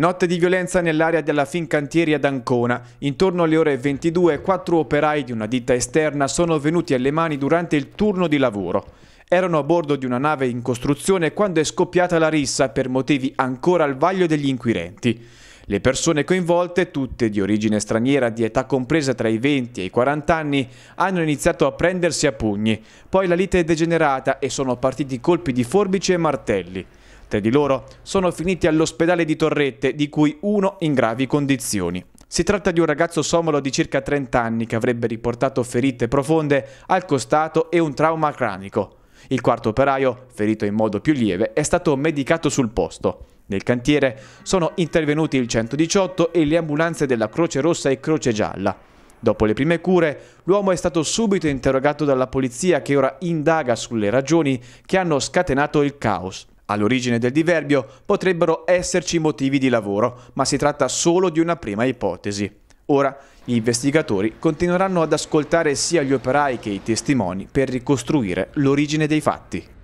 Notte di violenza nell'area della Fincantieri ad Ancona. Intorno alle ore 22, quattro operai di una ditta esterna sono venuti alle mani durante il turno di lavoro. Erano a bordo di una nave in costruzione quando è scoppiata la rissa per motivi ancora al vaglio degli inquirenti. Le persone coinvolte, tutte di origine straniera di età compresa tra i 20 e i 40 anni, hanno iniziato a prendersi a pugni. Poi la lite è degenerata e sono partiti colpi di forbici e martelli. Sette di loro sono finiti all'ospedale di Torrette, di cui uno in gravi condizioni. Si tratta di un ragazzo somalo di circa 30 anni che avrebbe riportato ferite profonde al costato e un trauma cranico. Il quarto operaio, ferito in modo più lieve, è stato medicato sul posto. Nel cantiere sono intervenuti il 118 e le ambulanze della Croce Rossa e Croce Gialla. Dopo le prime cure, l'uomo è stato subito interrogato dalla polizia che ora indaga sulle ragioni che hanno scatenato il caos. All'origine del diverbio potrebbero esserci motivi di lavoro, ma si tratta solo di una prima ipotesi. Ora gli investigatori continueranno ad ascoltare sia gli operai che i testimoni per ricostruire l'origine dei fatti.